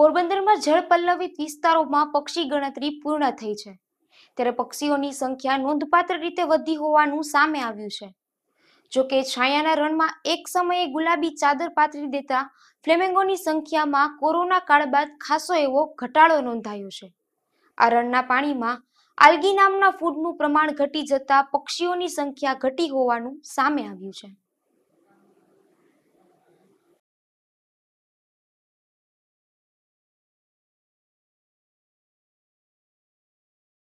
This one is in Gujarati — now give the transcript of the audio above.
પોરબંદરમાં જળ જળપલ્લવિત વિસ્તારોમાં પક્ષી ગણતરી પૂર્ણ થઈ છે ત્યારે પક્ષીઓની સંખ્યા નોંધપાત્ર રીતે વધી હોવાનું સામે આવ્યું છે જો કે છાયાના રણમાં એક સમયે ગુલાબી ચાદર પાથરી દેતા ફ્લેમેંગોની સંખ્યામાં કોરોના કાળ બાદ ખાસો એવો ઘટાડો નોંધાયો છે આ રણના પાણીમાં આલ્ગી નામના ફૂડનું પ્રમાણ ઘટી જતા પક્ષીઓની સંખ્યા ઘટી હોવાનું સામે આવ્યું છે